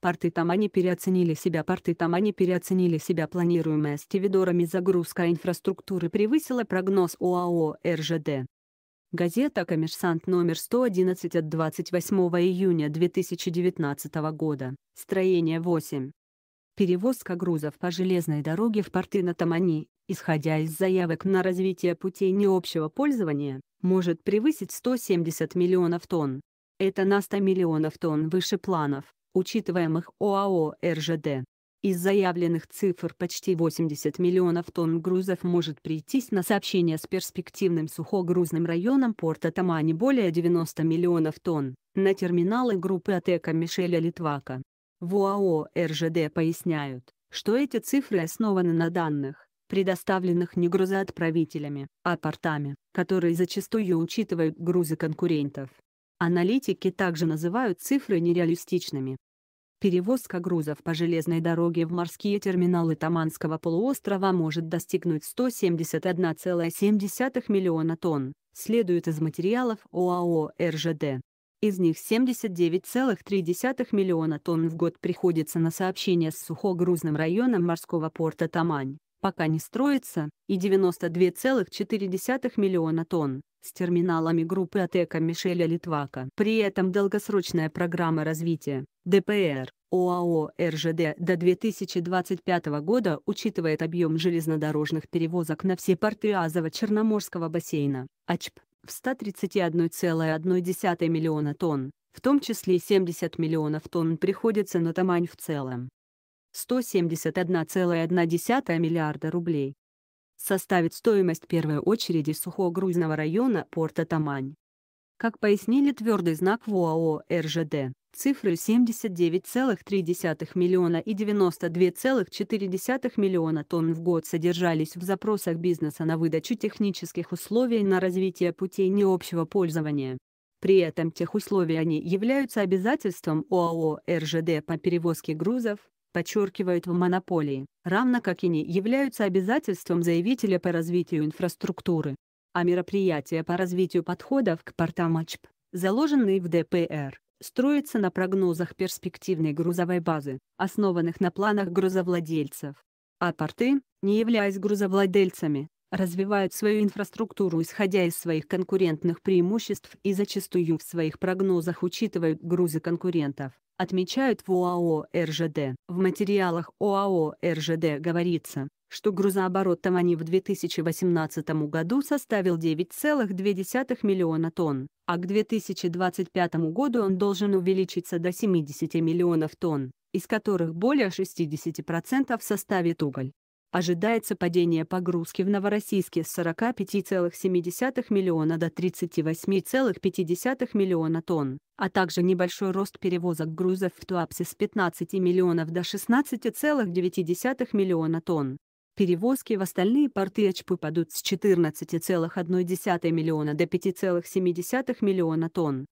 Порты Тамани переоценили себя Порты Тамани переоценили себя Планируемая стивидорами загрузка инфраструктуры превысила прогноз ОАО «РЖД». Газета «Коммерсант» номер 111 от 28 июня 2019 года. Строение 8. Перевозка грузов по железной дороге в порты на Тамани, исходя из заявок на развитие путей необщего пользования, может превысить 170 миллионов тонн. Это на 100 миллионов тонн выше планов учитываемых ОАО РЖД. Из заявленных цифр почти 80 миллионов тонн грузов может прийтись на сообщение с перспективным сухогрузным районом порта Тамани более 90 миллионов тонн, на терминалы группы АТЭКа Мишеля Литвака. В ОАО РЖД поясняют, что эти цифры основаны на данных, предоставленных не грузоотправителями, а портами, которые зачастую учитывают грузы конкурентов. Аналитики также называют цифры нереалистичными. Перевозка грузов по железной дороге в морские терминалы Таманского полуострова может достигнуть 171,7 миллиона тонн, следует из материалов ОАО РЖД. Из них 79,3 миллиона тонн в год приходится на сообщение с сухогрузным районом морского порта Тамань, пока не строится, и 92,4 миллиона тонн с терминалами группы АТЭКа Мишеля Литвака. При этом долгосрочная программа развития, ДПР, ОАО РЖД до 2025 года учитывает объем железнодорожных перевозок на все порты Азово-Черноморского бассейна, АЧП, в 131,1 миллиона тонн, в том числе 70 миллионов тонн приходится на Тамань в целом. 171,1 миллиарда рублей составит стоимость первой очереди сухогрузного района порта Тамань. Как пояснили твердый знак в РЖД, цифры 79,3 миллиона и 92,4 миллиона тонн в год содержались в запросах бизнеса на выдачу технических условий на развитие путей необщего пользования. При этом тех условий они являются обязательством ОАО РЖД по перевозке грузов, подчеркивают в монополии, равно как и не являются обязательством заявителя по развитию инфраструктуры. А мероприятия по развитию подходов к портам АЧП, заложенные в ДПР, строятся на прогнозах перспективной грузовой базы, основанных на планах грузовладельцев. А порты, не являясь грузовладельцами, развивают свою инфраструктуру исходя из своих конкурентных преимуществ и зачастую в своих прогнозах учитывают грузы конкурентов, отмечают в ОАО РЖД. В материалах ОАО РЖД говорится, что грузооборот Тамани в 2018 году составил 9,2 миллиона тонн, а к 2025 году он должен увеличиться до 70 миллионов тонн, из которых более 60% составит уголь ожидается падение погрузки в Новороссийске с 45,7 миллиона до 38,5 миллиона тонн, а также небольшой рост перевозок грузов в Туапсе с 15 миллионов до 16,9 миллиона тонн. Перевозки в остальные порты АЧП падут с 14,1 миллиона до 5,7 миллиона тонн.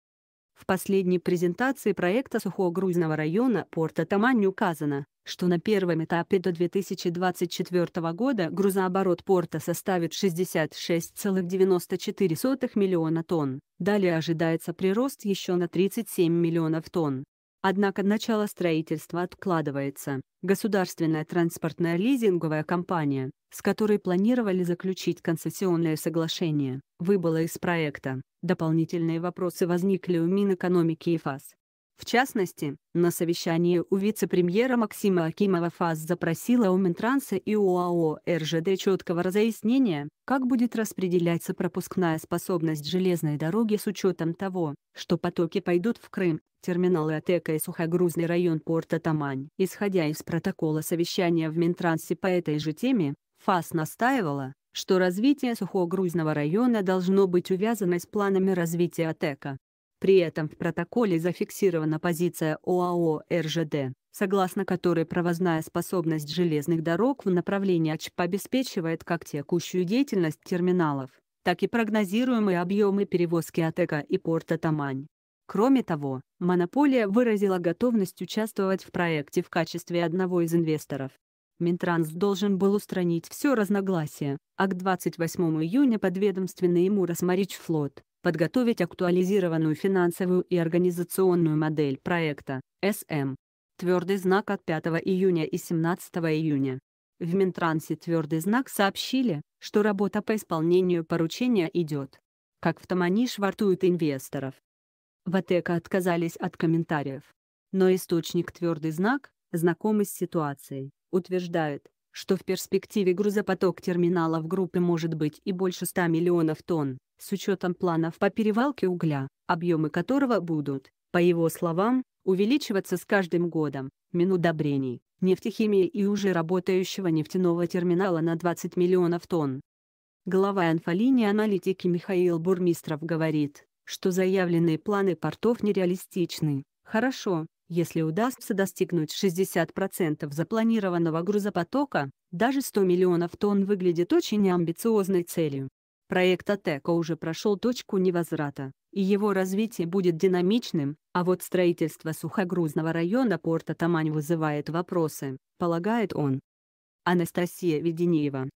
В последней презентации проекта сухогрузного района порта Тамань указано, что на первом этапе до 2024 года грузооборот порта составит 66,94 миллиона тонн, далее ожидается прирост еще на 37 миллионов тонн. Однако начало строительства откладывается. Государственная транспортная лизинговая компания, с которой планировали заключить концессионное соглашение, выбыла из проекта. Дополнительные вопросы возникли у Минэкономики и ФАС. В частности, на совещании у вице-премьера Максима Акимова ФАС запросила у Минтранса и УАО РЖД четкого разъяснения, как будет распределяться пропускная способность железной дороги с учетом того, что потоки пойдут в Крым, терминалы АТЭКа и сухогрузный район порта Тамань. Исходя из протокола совещания в Минтрансе по этой же теме, ФАС настаивала, что развитие сухогрузного района должно быть увязано с планами развития АТЭКа. При этом в протоколе зафиксирована позиция ОАО «РЖД», согласно которой провозная способность железных дорог в направлении АЧП обеспечивает как текущую деятельность терминалов, так и прогнозируемые объемы перевозки от ЭКО и порта Тамань. Кроме того, монополия выразила готовность участвовать в проекте в качестве одного из инвесторов. Минтранс должен был устранить все разногласия, а к 28 июня подведомственный ему Росмарич флот, подготовить актуализированную финансовую и организационную модель проекта, СМ. Твердый знак от 5 июня и 17 июня. В Минтрансе «Твердый знак» сообщили, что работа по исполнению поручения идет. Как в Тамани швартуют инвесторов. В АТЭКа отказались от комментариев. Но источник «Твердый знак», знакомый с ситуацией, утверждает, что в перспективе грузопоток терминала в группе может быть и больше 100 миллионов тонн, с учетом планов по перевалке угля, объемы которого будут, по его словам, увеличиваться с каждым годом, удобрений, нефтехимии и уже работающего нефтяного терминала на 20 миллионов тонн. Глава инфолинии аналитики Михаил Бурмистров говорит, что заявленные планы портов нереалистичны. Хорошо, если удастся достигнуть 60% запланированного грузопотока, даже 100 миллионов тонн выглядит очень амбициозной целью. Проект АТЭКО уже прошел точку невозврата, и его развитие будет динамичным, а вот строительство сухогрузного района порта Тамань вызывает вопросы, полагает он. Анастасия Веденеева